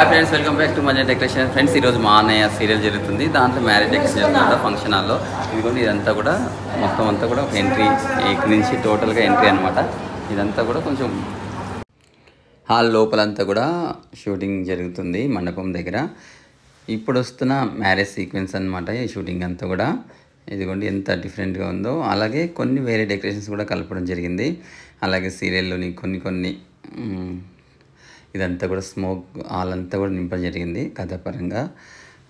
hi friends welcome back to Maja decoration friends ఈరోజు మా అన్నయ్య సీరియల్ జరుగుతుంది దాంట్లో మ్యారేజ్ డెకరేషన్ జరుగుతుంది ఫంక్షన్ హాల్లో ఇదిగోండి ఇదంతా కూడా మొత్తం అంతా కూడా ఒక ఎంట్రీ ఇక్కడి నుంచి టోటల్గా ఎంట్రీ అనమాట ఇదంతా కూడా కొంచెం హాల్ లోపలంతా కూడా షూటింగ్ జరుగుతుంది మండపం దగ్గర ఇప్పుడు వస్తున్న మ్యారేజ్ సీక్వెన్స్ అనమాట ఈ షూటింగ్ అంతా కూడా ఇదిగోండి ఎంత డిఫరెంట్గా ఉందో అలాగే కొన్ని వేరే డెకరేషన్స్ కూడా కలపడం జరిగింది అలాగే సీరియల్లోని కొన్ని కొన్ని ఇదంతా కూడా స్మోక్ వాళ్ళంతా కూడా నింపడం జరిగింది కథాపరంగా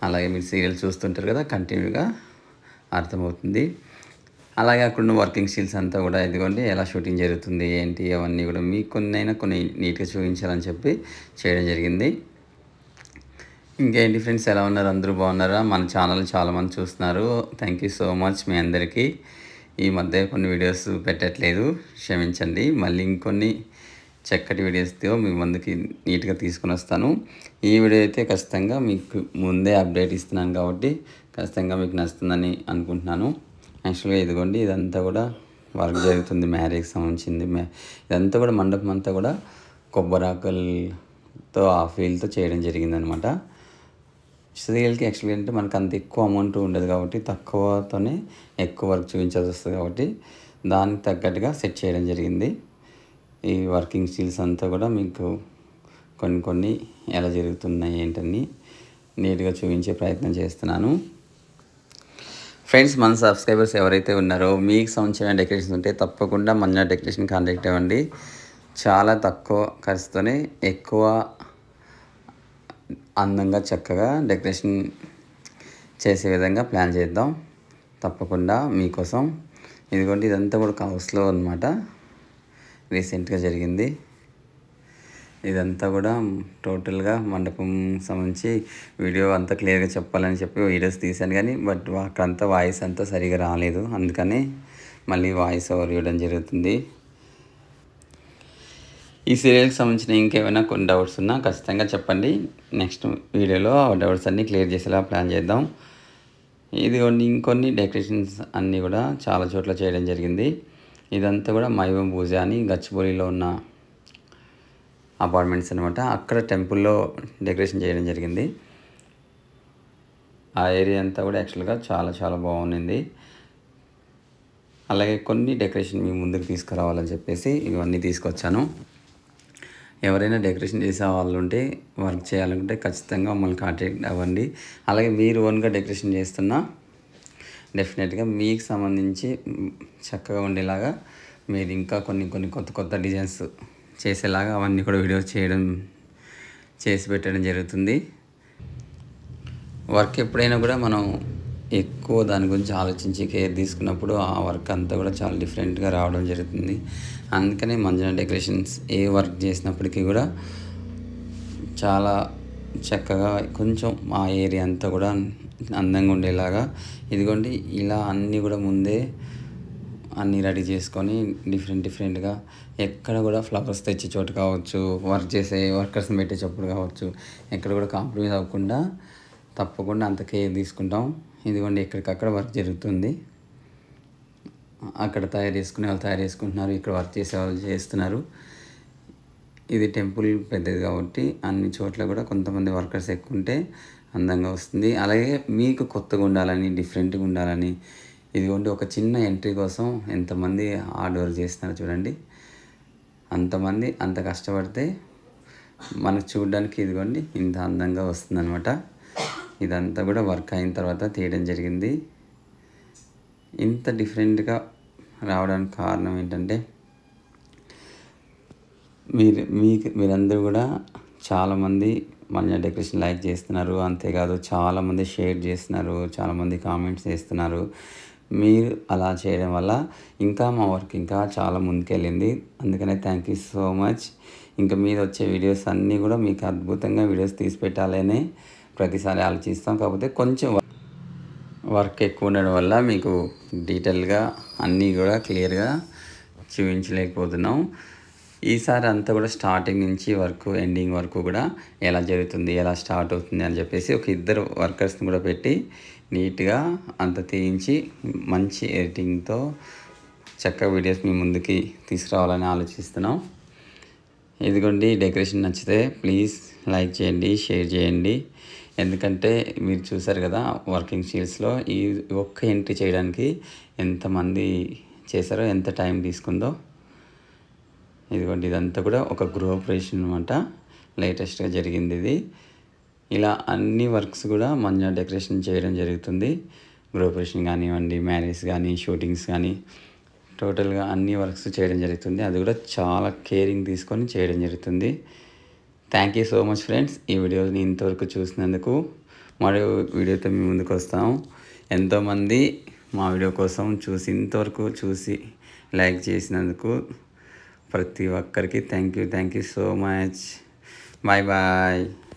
అలాగే మీరు సీరియల్ చూస్తుంటారు కదా కంటిన్యూగా అర్థమవుతుంది అలాగే అక్కడ ఉన్న వర్కింగ్ స్కిల్స్ అంతా కూడా ఎదుగుండి ఎలా షూటింగ్ జరుగుతుంది ఏంటి అవన్నీ కూడా మీకు కొన్నైనా కొన్ని నీట్గా చూపించాలని చెప్పి చేయడం జరిగింది ఇంకేంటి ఫ్రెండ్స్ ఎలా ఉన్నారు అందరూ బాగున్నారా మన ఛానల్ చాలామంది చూస్తున్నారు థ్యాంక్ యూ సో మచ్ మీ అందరికీ ఈ మధ్య కొన్ని వీడియోస్ పెట్టట్లేదు క్షమించండి మళ్ళీ ఇంకొన్ని చక్కటి వీడియోస్తో మీ ముందుకి నీట్గా తీసుకుని వస్తాను ఈ వీడియో అయితే ఖచ్చితంగా మీకు ముందే అప్డేట్ ఇస్తున్నాను కాబట్టి ఖచ్చితంగా మీకు నచ్చుతుందని అనుకుంటున్నాను యాక్చువల్గా ఇదిగోండి ఇదంతా కూడా వర్క్ జరుగుతుంది మ్యారేజ్కి సంబంధించింది ఇదంతా కూడా మండపం అంతా కూడా కొబ్బరాకులతో ఆ ఫీల్తో చేయడం అనమాట స్త్రీలకి యాక్చువల్గా అంటే మనకు అంత ఎక్కువ అమౌంట్ ఉండదు కాబట్టి తక్కువతోనే ఎక్కువ వర్క్ చూపించాల్సి వస్తుంది కాబట్టి దానికి తగ్గట్టుగా సెట్ చేయడం జరిగింది ఈ వర్కింగ్ స్టిల్స్ అంతా కూడా మీకు కొన్ని కొన్ని ఎలా జరుగుతున్నాయి ఏంటని నీట్గా చూపించే ప్రయత్నం చేస్తున్నాను ఫ్రెండ్స్ మన సబ్స్క్రైబర్స్ ఎవరైతే ఉన్నారో మీకు సంబంధించిన డెకరేషన్స్ ఉంటే తప్పకుండా మన డెకరేషన్ కాంటాక్ట్ అవ్వండి చాలా తక్కువ ఖర్చుతోనే ఎక్కువ అందంగా చక్కగా డెకరేషన్ చేసే విధంగా ప్లాన్ చేద్దాం తప్పకుండా మీకోసం ఎందుకంటే ఇదంతా కూడా హౌస్లో అనమాట రీసెంట్గా జరిగింది ఇదంతా కూడా టోటల్గా మండపం సంబంధించి వీడియో అంతా క్లియర్గా చెప్పాలని చెప్పి వీడియోస్ తీశాను కానీ బట్ అక్కడంతా వాయిస్ అంతా సరిగా రాలేదు అందుకని మళ్ళీ వాయిస్ ఓవర్ ఇవ్వడం జరుగుతుంది ఈ సీరియల్కి సంబంధించిన ఇంకేమైనా కొన్ని డౌట్స్ ఉన్నా ఖచ్చితంగా చెప్పండి నెక్స్ట్ వీడియోలో ఆ డౌట్స్ అన్నీ క్లియర్ చేసేలా ప్లాన్ చేద్దాం ఇది ఇంకొన్ని డెకరేషన్స్ అన్నీ కూడా చాలా చోట్ల చేయడం జరిగింది ఇదంతా కూడా మైవం పూజ అని గచ్చిబౌలిలో ఉన్న అపార్ట్మెంట్స్ అనమాట అక్కడ టెంపుల్లో డెకరేషన్ చేయడం జరిగింది ఆ ఏరియా అంతా కూడా యాక్చువల్గా చాలా చాలా బాగుండింది అలాగే కొన్ని డెకరేషన్ మీ ముందుకు తీసుకురావాలని చెప్పేసి ఇవన్నీ తీసుకొచ్చాను ఎవరైనా డెకరేషన్ చేసే వాళ్ళు ఉంటే వర్క్ చేయాలనుకుంటే ఖచ్చితంగా మమ్మల్ని కాంటాక్ట్ అవ్వండి అలాగే మీరు ఓన్గా డెకరేషన్ చేస్తున్నా డెఫినెట్గా మీకు సంబంధించి చక్కగా ఉండేలాగా మీరు ఇంకా కొన్ని కొన్ని కొత్త కొత్త డిజైన్స్ చేసేలాగా అవన్నీ కూడా వీడియో చేయడం చేసి పెట్టడం జరుగుతుంది వర్క్ ఎప్పుడైనా కూడా మనం ఎక్కువ దాని గురించి ఆలోచించి కేర్ తీసుకున్నప్పుడు ఆ వర్క్ అంతా కూడా చాలా డిఫరెంట్గా రావడం జరుగుతుంది అందుకనే మంజన డెకరేషన్స్ ఏ వర్క్ చేసినప్పటికీ కూడా చాలా చక్కగా కొంచెం ఆ ఏరియా అంతా కూడా అందంగా ఉండేలాగా ఇదిగోండి ఇలా అన్నీ కూడా ముందే అన్నీ రెడీ చేసుకొని డిఫరెంట్ డిఫరెంట్గా ఎక్కడ కూడా ఫ్లవర్స్ తెచ్చే చోటు కావచ్చు వర్క్ చేసే వర్కర్స్ని పెట్టే చప్పుడు కావచ్చు ఎక్కడ కూడా కాంప్రమైజ్ అవ్వకుండా తప్పకుండా అంత కేర్ తీసుకుంటాం ఇదిగోండి ఎక్కడికక్కడ వర్క్ జరుగుతుంది అక్కడ తయారు చేసుకునే వాళ్ళు తయారు చేసుకుంటున్నారు ఇక్కడ వర్క్ చేసే వాళ్ళు చేస్తున్నారు ఇది టెంపుల్ పెద్దది కాబట్టి అన్ని చోట్ల కూడా కొంతమంది వర్కర్స్ ఎక్కువ ఉంటే అందంగా వస్తుంది అలాగే మీకు కొత్తగా ఉండాలని డిఫరెంట్గా ఉండాలని ఇదిగోండి ఒక చిన్న ఎంట్రీ కోసం ఎంతమంది హార్డ్ వర్క్ చేస్తున్నారు చూడండి అంతమంది అంత కష్టపడితే మనకు చూడడానికి ఇదిగోండి ఇంత అందంగా అనమాట ఇదంతా కూడా వర్క్ అయిన తర్వాత తీయడం జరిగింది ఇంత డిఫరెంట్గా రావడానికి కారణం ఏంటంటే మీరు మీకు మీరందరూ కూడా చాలామంది మన డెకరేషన్ లైక్ చేస్తున్నారు అంతేకాదు చాలామంది షేర్ చేస్తున్నారు చాలామంది కామెంట్స్ చేస్తున్నారు మీరు అలా చేయడం వల్ల ఇంకా మా వర్క్ ఇంకా చాలా ముందుకెళ్ళింది అందుకనే థ్యాంక్ యూ సో మచ్ ఇంకా మీద వచ్చే వీడియోస్ అన్నీ కూడా మీకు అద్భుతంగా వీడియోస్ తీసి పెట్టాలని ప్రతిసారి ఆలోచిస్తాం కాకపోతే కొంచెం వర్క్ ఎక్కువ ఉండడం వల్ల మీకు డీటెయిల్గా అన్నీ కూడా క్లియర్గా చూపించలేకపోతున్నాం ఈసారి అంతా కూడా స్టార్టింగ్ నుంచి వర్క్ ఎండింగ్ వరకు కూడా ఎలా జరుగుతుంది ఎలా స్టార్ట్ అవుతుంది అని చెప్పేసి ఒక ఇద్దరు వర్కర్స్ని కూడా పెట్టి నీట్గా అంత తీయించి మంచి ఎడిటింగ్తో చక్కగా వీడియోస్ మీ ముందుకి తీసుకురావాలని ఆలోచిస్తున్నాం ఇదిగోండి డెకరేషన్ నచ్చితే ప్లీజ్ లైక్ చేయండి షేర్ చేయండి ఎందుకంటే మీరు చూసారు కదా వర్కింగ్ షీల్స్లో ఈ ఒక్క ఎంట్రీ చేయడానికి ఎంతమంది చేశారో ఎంత టైం తీసుకుందో ఇదిగోండి ఇదంతా కూడా ఒక గృహ ప్రవేశం అనమాట లేటెస్ట్గా జరిగింది ఇది ఇలా అన్ని వర్క్స్ కూడా మంచిగా డెకరేషన్ చేయడం జరుగుతుంది గృహప్రవేశం కానివ్వండి మ్యారేజ్ కానీ షూటింగ్స్ కానీ టోటల్గా అన్ని వర్క్స్ చేయడం జరుగుతుంది అది కూడా చాలా కేరింగ్ తీసుకొని చేయడం జరుగుతుంది thank you so much friends ఈ వీడియోని ఇంతవరకు చూసినందుకు మరో వీడియోతో మీ ముందుకు వస్తాము ఎంతోమంది మా వీడియో కోసం చూసి ఇంతవరకు చూసి లైక్ చేసినందుకు प्रति वक्कर की thank you thank you so much bye bye